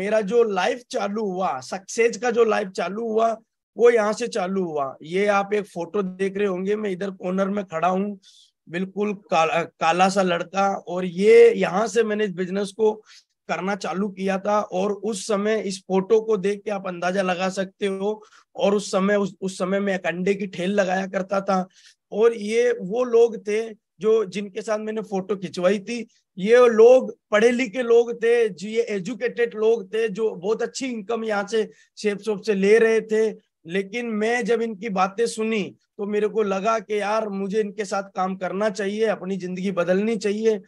मेरा जो लाइफ चालू हुआ सक्सेस का जो लाइफ चालू हुआ वो यहाँ से चालू हुआ ये आप एक फोटो देख रहे होंगे मैं इधर कॉर्नर में खड़ा हूँ बिल्कुल काला, काला सा लड़का और ये यहाँ से मैंने इस बिजनेस को करना चालू किया था और उस समय इस फोटो को देख के आप अंदाजा लगा सकते हो और उस समय उस, उस समय मैं एक अंडे की ठेल लगाया करता था और ये वो लोग थे जो जिनके साथ मैंने फोटो खिंचवाई थी ये लोग पढ़े लिखे लोग थे जो ये एजुकेटेड लोग थे जो बहुत अच्छी इनकम यहाँ से शेप शोप से ले रहे थे लेकिन मैं जब इनकी बातें सुनी तो मेरे को लगा कि यार मुझे इनके साथ काम करना चाहिए अपनी जिंदगी बदलनी चाहिए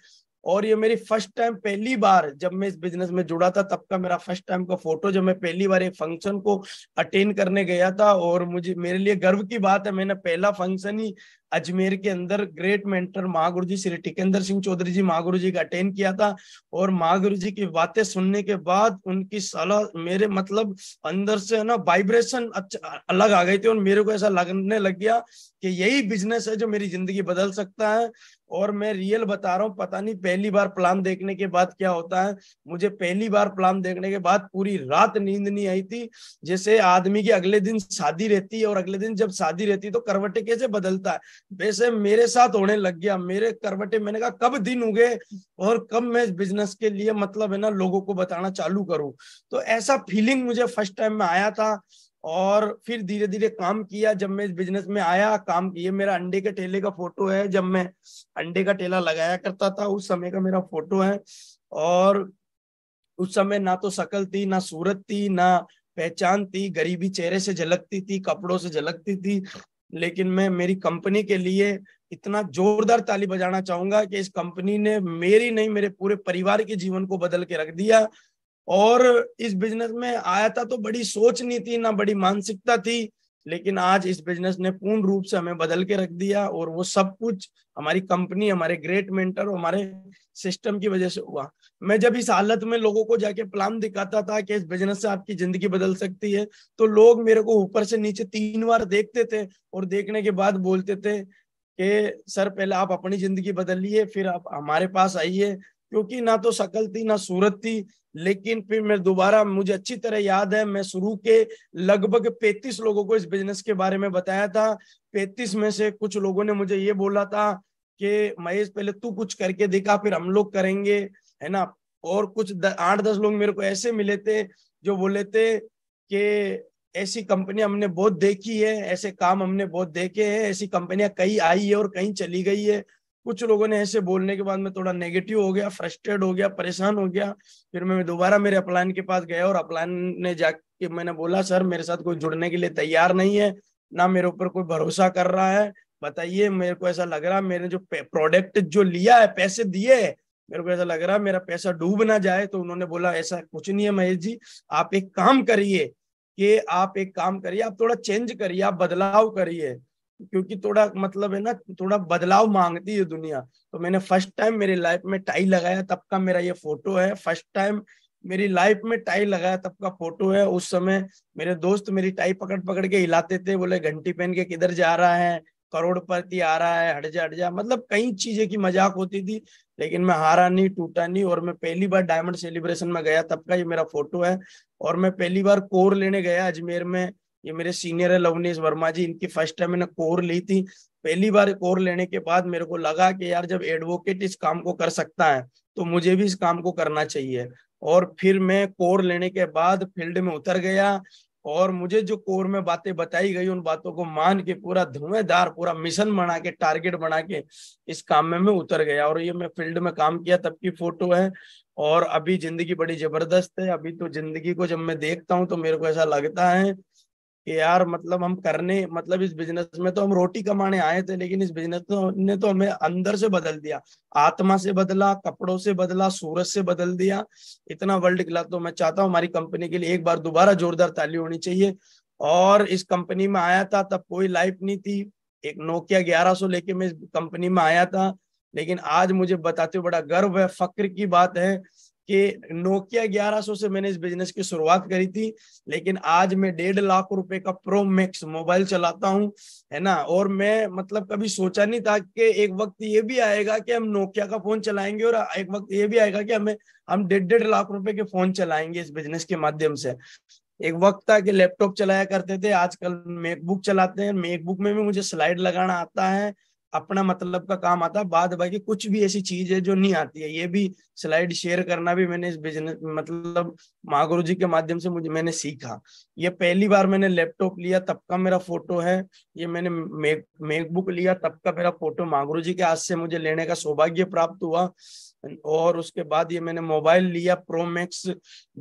और ये मेरी फर्स्ट टाइम पहली बार जब मैं इस बिजनेस में जुड़ा था तब का मेरा फर्स्ट टाइम का फोटो जब मैं पहली बार एक फंक्शन को अटेंड करने गया था और मुझे मेरे लिए गर्व की बात है मैंने पहला फंक्शन ही अजमेर के अंदर ग्रेट मेंटर महागुरु जी श्री टिकेंद्र सिंह चौधरी जी महागुरु जी का अटेंड किया था और महागुरु जी की बातें सुनने के बाद उनकी सलाह मेरे मतलब अंदर से है ना वाइब्रेशन अच्छा अलग आ गई थी और मेरे को ऐसा लगने लग गया कि यही बिजनेस है जो मेरी जिंदगी बदल सकता है और मैं रियल बता रहा हूँ पता नहीं पहली बार प्लान देखने के बाद क्या होता है मुझे पहली बार प्लान देखने के बाद पूरी रात नींद नहीं आई थी जैसे आदमी की अगले दिन शादी रहती है और अगले दिन जब शादी रहती है तो करवटे कैसे बदलता है वैसे मेरे साथ होने लग गया मेरे करवटे मैंने कहा कब दिन उगे और कब मैं बिजनेस के लिए मतलब है ना लोगों को बताना चालू करूं तो ऐसा फीलिंग मुझे फर्स्ट टाइम में आया था और फिर धीरे धीरे काम किया जब मैं बिजनेस में आया काम किए मेरा अंडे के ठेले का फोटो है जब मैं अंडे का ठेला लगाया करता था उस समय का मेरा फोटो है और उस समय ना तो शकल थी ना सूरत थी ना पहचान थी गरीबी चेहरे से झलकती थी कपड़ों से झलकती थी लेकिन मैं मेरी कंपनी के लिए इतना जोरदार ताली बजाना चाहूंगा कि इस कंपनी ने मेरी नहीं मेरे पूरे परिवार के जीवन को बदल के रख दिया और इस बिजनेस में आया था तो बड़ी सोच नहीं थी ना बड़ी मानसिकता थी लेकिन आज इस बिजनेस ने पूर्ण रूप से हमें बदल के रख दिया और वो सब कुछ हमारी कंपनी हमारे ग्रेट मेंटर और हमारे सिस्टम की वजह से हुआ मैं जब इस हालत में लोगों को जाके प्लान दिखाता था कि इस बिजनेस से आपकी जिंदगी बदल सकती है तो लोग मेरे को ऊपर से नीचे तीन बार देखते थे और देखने के बाद बोलते थे कि सर पहले आप अपनी जिंदगी बदलिए फिर आप हमारे पास आइए क्योंकि ना तो शकल थी ना सूरत थी लेकिन फिर मैं दोबारा मुझे अच्छी तरह याद है मैं शुरू के लगभग 35 लोगों को इस बिजनेस के बारे में बताया था 35 में से कुछ लोगों ने मुझे ये बोला था कि महेश पहले तू कुछ करके देखा फिर हम लोग करेंगे है ना और कुछ आठ दस लोग मेरे को ऐसे मिले थे जो बोले थे कि ऐसी कंपनियां हमने बहुत देखी है ऐसे काम हमने बहुत देखे हैं ऐसी कंपनियां कहीं आई है और कहीं चली गई है कुछ लोगों ने ऐसे बोलने के बाद मैं थोड़ा नेगेटिव हो गया फ्रस्ट्रेट हो गया परेशान हो गया फिर मैं दोबारा मेरे अपलायन के पास गया और अपलायन ने जाके मैंने बोला सर मेरे साथ कोई जुड़ने के लिए तैयार नहीं है ना मेरे ऊपर कोई भरोसा कर रहा है बताइए मेरे को ऐसा लग रहा है मेरे जो प्रोडक्ट जो लिया है पैसे दिए है मेरे को ऐसा लग रहा है मेरा पैसा डूब ना जाए तो उन्होंने बोला ऐसा कुछ नहीं है महेश जी आप एक काम करिए कि आप एक काम करिए आप थोड़ा चेंज करिए आप बदलाव करिए क्योंकि थोड़ा मतलब है ना थोड़ा बदलाव मांगती है दुनिया तो मैंने फर्स्ट टाइम मेरी लाइफ में टाई लगाया तब का मेरा ये फोटो है फर्स्ट टाइम मेरी लाइफ में टाई लगाया तब का फोटो है उस समय मेरे दोस्त मेरी टाई पकड़ पकड़ के हिलाते थे बोले घंटी पहन के किधर जा रहा है करोड़पति आ रहा है हट जा हट जा मतलब कई चीजें की मजाक होती थी लेकिन मैं हारा नहीं टूटा नहीं और मैं पहली बार डायमंड सेलिब्रेशन में गया तब का ये मेरा फोटो है और मैं पहली बार कोर लेने गया अजमेर में ये मेरे सीनियर है लवनीश वर्मा जी इनकी फर्स्ट टाइम मैंने कोर ली थी पहली बार कोर लेने के बाद मेरे को लगा कि यार जब एडवोकेट इस काम को कर सकता है तो मुझे भी इस काम को करना चाहिए और फिर मैं कोर लेने के बाद फील्ड में उतर गया और मुझे जो कोर में बातें बताई गई उन बातों को मान के पूरा धुएंधार पूरा मिशन बना के टारगेट बना के इस काम में मैं उतर गया और ये मैं फील्ड में काम किया तब की फोटो है और अभी जिंदगी बड़ी जबरदस्त है अभी तो जिंदगी को जब मैं देखता हूँ तो मेरे को ऐसा लगता है कि यार मतलब हम करने मतलब इस बिजनेस में तो हम रोटी कमाने आए थे लेकिन इस बिजनेस तो, ने तो हमें अंदर से बदल दिया आत्मा से बदला कपड़ों से बदला सूरज से बदल दिया इतना वर्ल्ड क्लास तो मैं चाहता हूँ हमारी कंपनी के लिए एक बार दोबारा जोरदार ताली होनी चाहिए और इस कंपनी में आया था तब कोई लाइफ नहीं थी एक नोकिया ग्यारह लेके मैं इस कंपनी में आया था लेकिन आज मुझे बताते हुए बड़ा गर्व है फक्र की बात है कि नोकिया 1100 से मैंने इस बिजनेस की शुरुआत करी थी लेकिन आज मैं डेढ़ लाख रुपए का प्रो मैक्स मोबाइल चलाता हूँ है ना और मैं मतलब कभी सोचा नहीं था कि एक वक्त ये भी आएगा कि हम नोकिया का फोन चलाएंगे और एक वक्त ये भी आएगा कि हमें हम डेढ़ डेढ़ लाख रुपए के फोन चलाएंगे इस बिजनेस के माध्यम से एक वक्त था कि लैपटॉप चलाया करते थे आजकल मेकबुक चलाते हैं मेकबुक में भी मुझे स्लाइड लगाना आता है अपना मतलब का काम आता है बाद बाकी कुछ भी ऐसी चीज है जो नहीं आती है ये भी स्लाइड शेयर करना भी मैंने इस बिजनेस मतलब महागुरु जी के माध्यम से मुझे मैंने सीखा ये पहली बार मैंने लैपटॉप लिया तब का मेरा फोटो है ये मैंने मेक मेकबुक लिया तब का मेरा फोटो महागुरु जी के हाथ से मुझे लेने का सौभाग्य प्राप्त हुआ और उसके बाद ये मैंने मोबाइल लिया प्रो मैक्स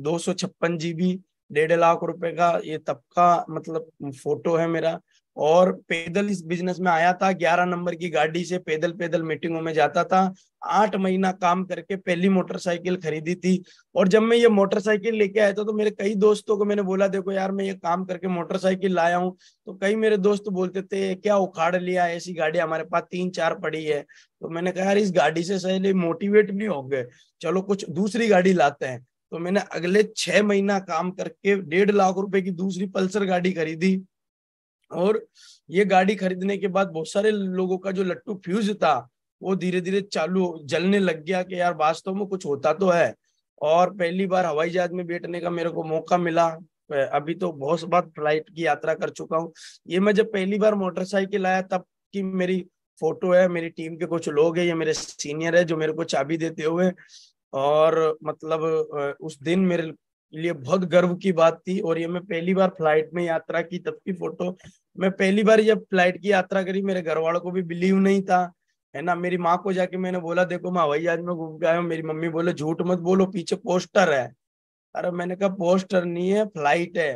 दो सौ छप्पन जीबी डेढ़ लाख रुपए का ये तब का मतलब फोटो है मेरा और पैदल इस बिजनेस में आया था ग्यारह नंबर की गाड़ी से पैदल पैदल मीटिंगों में जाता था आठ महीना काम करके पहली मोटरसाइकिल खरीदी थी और जब मैं ये मोटरसाइकिल लेके आया था तो मेरे कई दोस्तों को मैंने बोला देखो यार मैं ये काम करके मोटरसाइकिल लाया हूँ तो कई मेरे दोस्त बोलते थे क्या उखाड़ लिया ऐसी गाड़ी हमारे पास तीन चार पड़ी है तो मैंने कहा यार इस गाड़ी से सही मोटिवेट नहीं हो गए चलो कुछ दूसरी गाड़ी लाते हैं तो मैंने अगले छह महीना काम करके डेढ़ लाख रुपए की दूसरी पल्सर गाड़ी खरीदी और ये गाड़ी खरीदने के बाद बहुत सारे लोगों का जो लट्टू फ्यूज था वो धीरे धीरे चालू जलने लग गया कि यार वास्तव में कुछ होता तो है और पहली बार हवाई जहाज में बैठने का मेरे को मौका मिला अभी तो बहुत बार फ्लाइट की यात्रा कर चुका हूँ ये मैं जब पहली बार मोटरसाइकिल आया तब की मेरी फोटो है मेरी टीम के कुछ लोग है ये मेरे सीनियर है जो मेरे को चाबी देते हुए और मतलब उस दिन मेरे लिए बहुत गर्व की बात थी और ये मैं पहली बार फ्लाइट में यात्रा की तब की फोटो मैं पहली बार जब फ्लाइट की यात्रा करी मेरे घर वालों को भी बिलीव नहीं था है ना मेरी माँ को जाके मैंने बोला देखो मैं हवाई जहाज में घूम के आया मेरी मम्मी बोले झूठ मत बोलो पीछे पोस्टर है अरे मैंने कहा पोस्टर नहीं है फ्लाइट है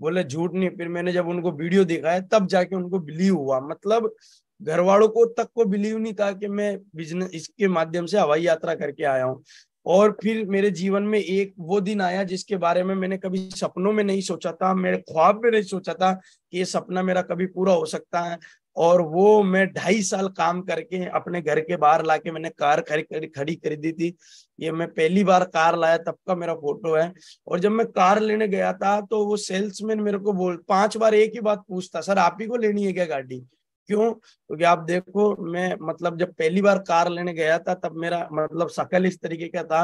बोले झूठ नहीं फिर मैंने जब उनको वीडियो दिखाया तब जाके उनको बिलीव हुआ मतलब घर वालों को तक को बिलीव नहीं था कि मैं बिजनेस इसके माध्यम से हवाई यात्रा करके आया हूँ और फिर मेरे जीवन में एक वो दिन आया जिसके बारे में मैंने कभी सपनों में नहीं सोचा था मेरे ख्वाब में नहीं सोचा था कि ये सपना मेरा कभी पूरा हो सकता है और वो मैं ढाई साल काम करके अपने घर के बाहर लाके मैंने कार खड़ी खड़ी खरीदी थी ये मैं पहली बार कार लाया तब का मेरा फोटो है और जब मैं कार लेने गया था तो वो सेल्समैन मेरे को बोल पांच बार एक ही बात पूछता सर आप ही को लेनी है क्या गाड़ी क्यों क्योंकि आप देखो मैं मतलब जब पहली बार कार लेने गया था तब मेरा मतलब शकल इस तरीके का था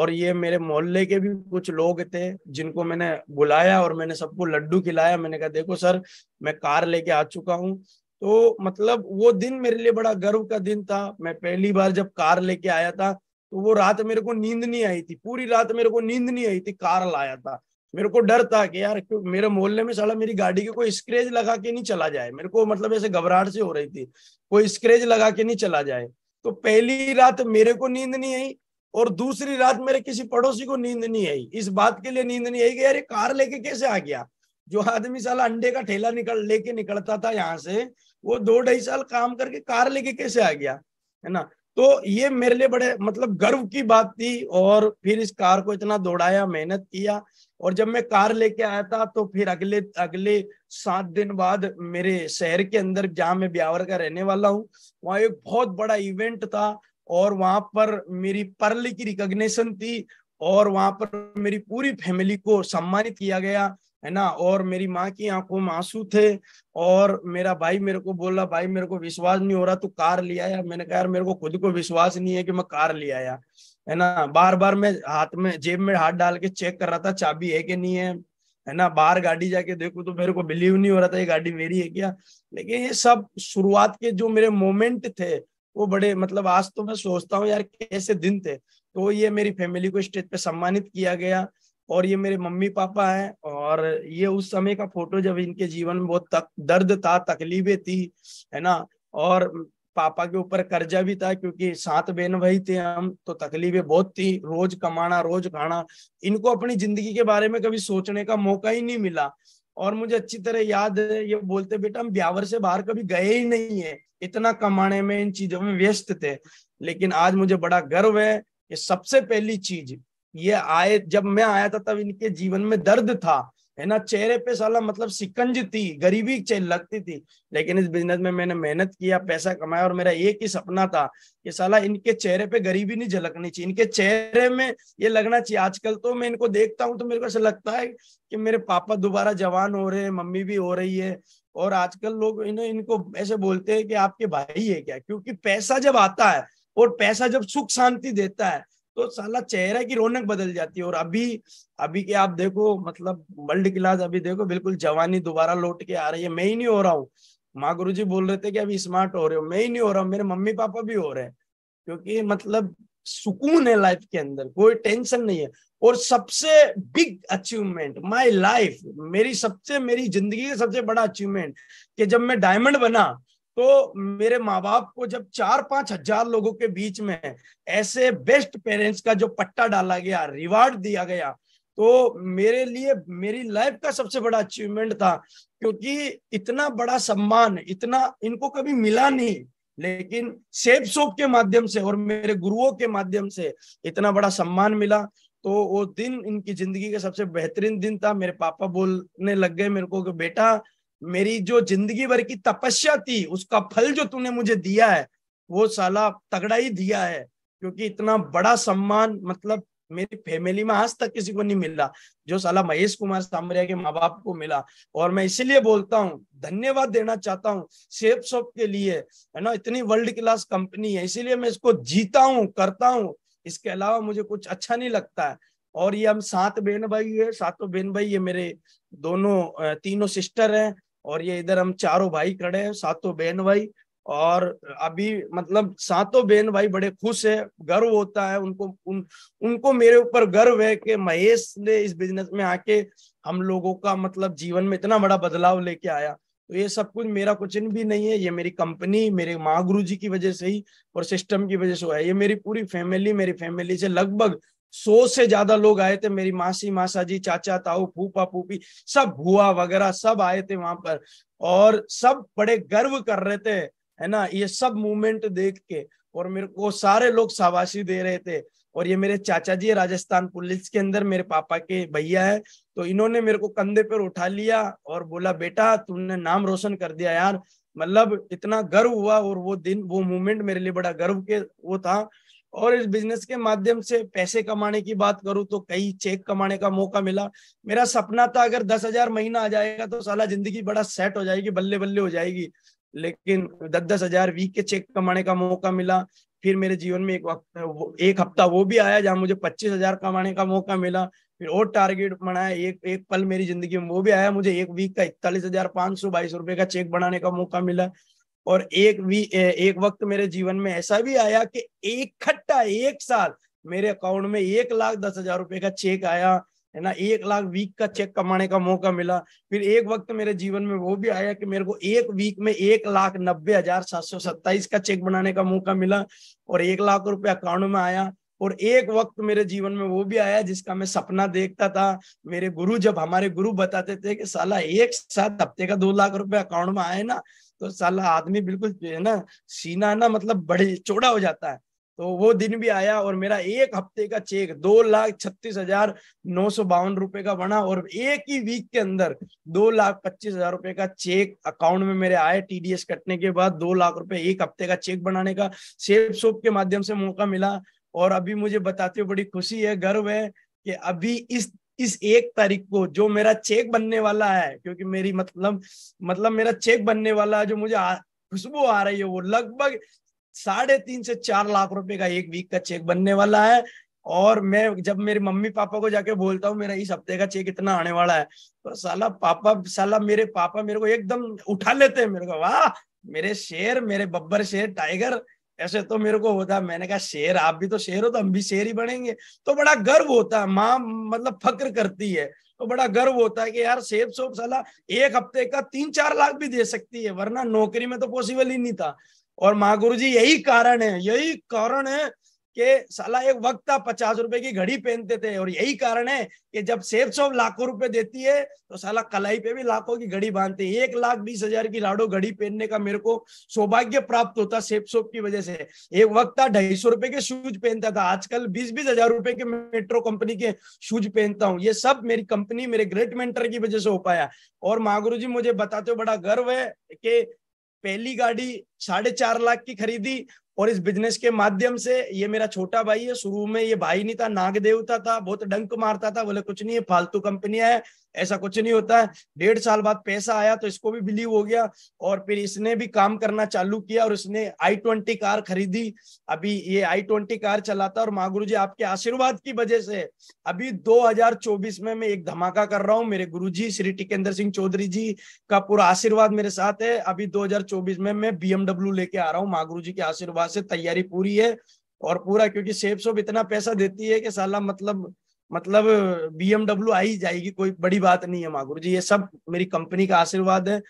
और ये मेरे मोहल्ले के भी कुछ लोग थे जिनको मैंने बुलाया और मैंने सबको लड्डू खिलाया मैंने कहा देखो सर मैं कार लेके आ चुका हूँ तो मतलब वो दिन मेरे लिए बड़ा गर्व का दिन था मैं पहली बार जब कार लेके आया था तो वो रात मेरे को नींद नहीं आई थी पूरी रात मेरे को नींद नहीं आई थी कार लाया था मेरे को डर था कि यार मेरे मोहल्ले में साला मेरी गाड़ी के कोई स्क्रेच लगा के नहीं चला जाए मेरे को मतलब ऐसे घबराहट से हो रही थी कोई स्क्रेच लगा के नहीं चला जाए तो पहली रात मेरे को नींद नहीं आई और दूसरी रात मेरे किसी पड़ोसी को नींद नहीं आई इस बात के लिए नींद नहीं आई कि यार ये कार लेके कैसे आ गया जो आदमी साला अंडे का ठेला निकल लेके निकलता था यहाँ से वो दो ढाई साल काम करके कार लेके कैसे आ गया है ना तो ये मेरे लिए बड़े मतलब गर्व की बात थी और फिर इस कार को इतना दौड़ाया मेहनत किया और जब मैं कार लेके आया था तो फिर अगले अगले सात दिन बाद मेरे शहर के अंदर जहाँ मैं ब्यावर का रहने वाला हूँ वहाँ एक बहुत बड़ा इवेंट था और वहां पर मेरी पर्ल की रिकॉग्निशन थी और वहां पर मेरी पूरी फैमिली को सम्मानित किया गया है ना और मेरी माँ की आंखों में आंसू थे और मेरा भाई मेरे को बोल रहा भाई मेरे को विश्वास नहीं हो रहा तू कार ले आया मैंने कहा यार मेरे को खुद को विश्वास नहीं है कि मैं कार ले आया है ना बार बार मैं हाथ में जेब में हाथ डाल के चेक कर रहा था चाबी है कि नहीं है है ना बाहर गाड़ी जाके देखो तो मेरे को बिलीव नहीं हो रहा था ये गाड़ी मेरी है क्या लेकिन ये सब शुरुआत के जो मेरे मोमेंट थे वो बड़े मतलब आज तो मैं सोचता हूँ यार कैसे दिन थे तो ये मेरी फैमिली को स्टेज पे सम्मानित किया गया और ये मेरे मम्मी पापा हैं और ये उस समय का फोटो जब इनके जीवन में बहुत तक, दर्द था तकलीफें थी है ना और पापा के ऊपर कर्जा भी था क्योंकि सात बहन भाई थे हम तो तकलीफें बहुत थी रोज कमाना रोज खाना इनको अपनी जिंदगी के बारे में कभी सोचने का मौका ही नहीं मिला और मुझे अच्छी तरह याद है ये बोलते बेटा हम ब्यावर से बाहर कभी गए ही नहीं है इतना कमाने में इन चीजों में व्यस्त थे लेकिन आज मुझे बड़ा गर्व है ये सबसे पहली चीज ये आए जब मैं आया था तब इनके जीवन में दर्द था है ना चेहरे पे साला मतलब सिकंज थी गरीबी लगती थी लेकिन इस बिजनेस में मैंने मेहनत किया पैसा कमाया और मेरा एक ही सपना था कि साला इनके चेहरे पे गरीबी नहीं झलकनी चाहिए इनके चेहरे में ये लगना चाहिए आजकल तो मैं इनको देखता हूँ तो मेरे को ऐसा लगता है कि मेरे पापा दोबारा जवान हो रहे हैं मम्मी भी हो रही है और आजकल लोग इन, इनको ऐसे बोलते हैं कि आपके भाई है क्या क्योंकि पैसा जब आता है और पैसा जब सुख शांति देता है तो साला चेहरा की रौनक बदल जाती है और अभी अभी के आप देखो मतलब वर्ल्ड क्लास अभी देखो बिल्कुल जवानी दोबारा लौट के आ रही है मैं ही नहीं हो रहा हूँ माँ गुरु जी बोल रहे थे कि अभी स्मार्ट हो रहे हो मैं ही नहीं हो रहा हूँ मेरे मम्मी पापा भी हो रहे हैं क्योंकि मतलब सुकून है लाइफ के अंदर कोई टेंशन नहीं है और सबसे बिग अचीवमेंट माय लाइफ मेरी सबसे मेरी जिंदगी का सबसे बड़ा अचीवमेंट कि जब मैं डायमंड बना तो मेरे माँ बाप को जब चार पांच हजार लोगों के बीच में ऐसे बेस्ट पेरेंट्स का जो पट्टा डाला गया रिवार्ड दिया गया तो मेरे लिए मेरी लाइफ का सबसे बड़ा अचीवमेंट था क्योंकि इतना बड़ा सम्मान इतना इनको कभी मिला नहीं लेकिन सेब सोप के माध्यम से और मेरे गुरुओं के माध्यम से इतना बड़ा सम्मान मिला तो वो दिन इनकी जिंदगी का सबसे बेहतरीन दिन था मेरे पापा बोलने लग गए मेरे को कि बेटा मेरी जो जिंदगी भर की तपस्या थी उसका फल जो तूने मुझे दिया है वो साला तगड़ा ही दिया है क्योंकि इतना बड़ा सम्मान मतलब मेरी फैमिली में आज तक किसी को नहीं मिला जो साला महेश कुमार सामरिया के माँ बाप को मिला और मैं इसीलिए बोलता हूँ धन्यवाद देना चाहता हूँ सेफ शॉप के लिए है ना इतनी वर्ल्ड क्लास कंपनी है इसीलिए मैं इसको जीता हूँ करता हूँ इसके अलावा मुझे कुछ अच्छा नहीं लगता है और ये हम सात बहन भाई है सातों बहन भाई ये मेरे दोनों तीनों सिस्टर हैं और ये इधर हम चारों भाई खड़े हैं सातों बहन भाई और अभी मतलब सातों बहन भाई बड़े खुश है गर्व होता है उनको उन उनको मेरे ऊपर गर्व है कि महेश ने इस बिजनेस में आके हम लोगों का मतलब जीवन में इतना बड़ा बदलाव लेके आया तो ये सब कुछ मेरा कुछ भी नहीं है ये मेरी कंपनी मेरे गुरु जी की वजह से ही और सिस्टम की वजह से हुआ है ये मेरी पूरी फैमिली मेरी फैमिली से लगभग सौ से ज्यादा लोग आए थे मेरी मासी मासा जी चाचा ताऊ फूफा फूफी सब भुआ वगैरह सब आए थे वहां पर और सब बड़े गर्व कर रहे थे है ना ये सब मूवमेंट देख के और मेरे को सारे लोग शाबाशी दे रहे थे और ये मेरे चाचा जी राजस्थान पुलिस के अंदर मेरे पापा के भैया है तो इन्होंने मेरे को कंधे पर उठा लिया और बोला बेटा तुमने नाम रोशन कर दिया यार मतलब इतना गर्व हुआ और वो दिन वो मूवमेंट मेरे लिए बड़ा गर्व के वो था और इस बिजनेस के माध्यम से पैसे कमाने की बात करूं तो कई चेक कमाने का मौका मिला मेरा सपना था अगर दस हजार महीना आ जाएगा तो साला जिंदगी बड़ा सेट हो जाएगी बल्ले बल्ले हो जाएगी लेकिन दस दस हजार वीक के चेक कमाने का मौका मिला फिर मेरे जीवन में एक वक्त एक हफ्ता वो भी आया जहाँ मुझे पच्चीस हजार कमाने का मौका मिला फिर और टारगेट बनाया एक एक पल मेरी जिंदगी में वो भी आया मुझे एक वीक का इकतालीस हजार पांच सौ बाईस रुपए का चेक बनाने का मौका मिला और एक भी एक वक्त मेरे जीवन में ऐसा भी आया कि एक खट्टा एक साल मेरे अकाउंट में एक लाख दस हजार रुपए का चेक आया है ना एक लाख वीक का चेक कमाने का मौका मिला फिर एक वक्त मेरे जीवन में वो भी आया कि मेरे को एक वीक में एक लाख नब्बे हजार सात सौ सत्ताईस का चेक बनाने का मौका मिला और एक लाख रुपए अकाउंट में आया और एक वक्त मेरे जीवन में वो भी आया जिसका मैं सपना देखता था मेरे गुरु जब हमारे गुरु बताते थे कि साला एक साथ हफ्ते का दो लाख रुपए अकाउंट में आए ना तो साला आदमी बिल्कुल है ना सीना ना मतलब बड़े चौड़ा हो जाता है तो वो दिन भी आया और मेरा एक हफ्ते का चेक दो लाख छत्तीस हजार नौ सौ बावन रुपए का बना और एक ही वीक के अंदर दो लाख पच्चीस हजार रुपए का चेक अकाउंट में मेरे आए टीडीएस कटने के बाद दो लाख रुपए एक हफ्ते का चेक बनाने का सेफ सोप के माध्यम से मौका मिला और अभी मुझे बताते हुए बड़ी खुशी है गर्व है कि अभी इस इस एक तारीख को जो मेरा चेक बनने वाला है क्योंकि मेरी मतलब मतलब मेरा चेक बनने वाला है जो मुझे खुशबू आ रही है वो लगभग साढ़े तीन से चार लाख रुपए का एक वीक का चेक बनने वाला है और मैं जब मेरे मम्मी पापा को जाके बोलता हूँ मेरा इस हफ्ते का चेक इतना आने वाला है तो साला पापा साला मेरे पापा मेरे को एकदम उठा लेते हैं मेरे को वाह मेरे शेर मेरे बब्बर शेर टाइगर ऐसे तो मेरे को होता मैंने कहा शेर आप भी तो शेर हो तो हम भी शेर ही बनेंगे तो बड़ा गर्व होता है माँ मतलब फक्र करती है तो बड़ा गर्व होता है कि यार सेब सोप साला एक हफ्ते का तीन चार लाख भी दे सकती है वरना नौकरी में तो पॉसिबल ही नहीं था और माँ गुरु जी यही कारण है यही कारण है कि साला एक वक्त था पचास रुपए की घड़ी पहनते थे और यही कारण है कि जब सेब सौ लाखों रुपए देती है तो साला कलाई पे भी लाखों की घड़ी बांधते हैं एक लाख बीस हजार की लाडो घड़ी पहनने का मेरे को सौभाग्य प्राप्त होता सेब सॉप की वजह से एक वक्त था ढाई सौ रुपए के शूज पहनता था आजकल बीस बीस हजार रुपए के मेट्रो कंपनी के शूज पहनता हूँ ये सब मेरी कंपनी मेरे ग्रेट मेंटर की वजह से हो पाया और महागुरु जी मुझे बताते हो बड़ा गर्व है कि पहली गाड़ी साढ़े चार लाख की खरीदी और इस बिजनेस के माध्यम से ये मेरा छोटा भाई है शुरू में ये भाई नहीं था नागदेवता था बहुत डंक मारता था बोले कुछ नहीं है फालतू कंपनियां है ऐसा कुछ नहीं होता है डेढ़ साल बाद पैसा आया तो इसको भी बिलीव हो गया और फिर इसने भी काम करना चालू किया और इसने आई ट्वेंटी कार खरीदी अभी ये आई ट्वेंटी कार चलाता और महागुरु जी आपके आशीर्वाद की वजह से अभी 2024 में मैं एक धमाका कर रहा हूँ मेरे गुरु जी श्री टिकेंद्र सिंह चौधरी जी का पूरा आशीर्वाद मेरे साथ है अभी दो में मैं बीएमडब्ल्यू लेके आ रहा हूँ महागुरु जी के आशीर्वाद से तैयारी पूरी है और पूरा क्योंकि सेब सोप इतना पैसा देती है कि साला मतलब मतलब बीएमडब्ल्यू आई जाएगी कोई बड़ी बात नहीं है महागुरु जी ये सब मेरी कंपनी का आशीर्वाद है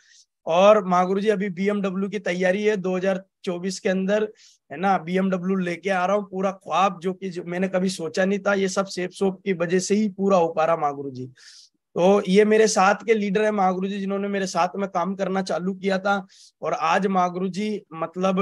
और महागुरु जी अभी बीएमडब्ल्यू की तैयारी है 2024 के अंदर है ना बीएमडब्ल्यू लेके आ रहा हूँ पूरा ख्वाब जो कि मैंने कभी सोचा नहीं था ये सब सेफ सोप की वजह से ही पूरा हो पा रहा महागुरु जी तो ये मेरे साथ के लीडर है महागुरु जी जिन्होंने मेरे साथ में काम करना चालू किया था और आज महागुरु जी मतलब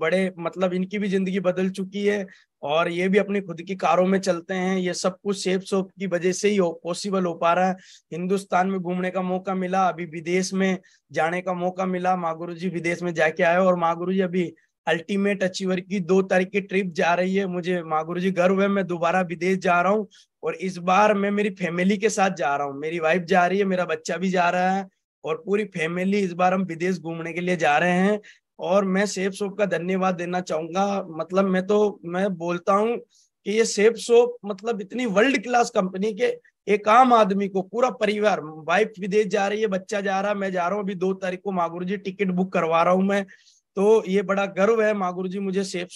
बड़े मतलब इनकी भी जिंदगी बदल चुकी है और ये भी अपनी खुद की कारों में चलते हैं ये सब कुछ सेफ सोफ की वजह से ही पॉसिबल हो पा रहा है हिंदुस्तान में घूमने का मौका मिला अभी विदेश में जाने का मौका मिला महागुरु जी विदेश में जाके आए और महागुरु जी अभी अल्टीमेट अचीवर की दो तारीख की ट्रिप जा रही है मुझे महागुरु जी गर्व है मैं दोबारा विदेश जा रहा हूँ और इस बार मैं मेरी फैमिली के साथ जा रहा हूँ मेरी वाइफ जा रही है मेरा बच्चा भी जा रहा है और पूरी फैमिली इस बार हम विदेश घूमने के लिए जा रहे हैं और मैं सेफ सोप का धन्यवाद देना चाहूंगा मतलब मैं तो मैं बोलता हूँ कि ये सेफ सोप मतलब इतनी वर्ल्ड क्लास कंपनी के एक आम आदमी को पूरा परिवार वाइफ विदेश जा रही है बच्चा जा रहा है मैं जा रहा हूँ अभी दो तारीख को मागुरु जी टिकट बुक करवा रहा हूँ मैं तो ये बड़ा गर्व है मागुरु जी मुझे सेफ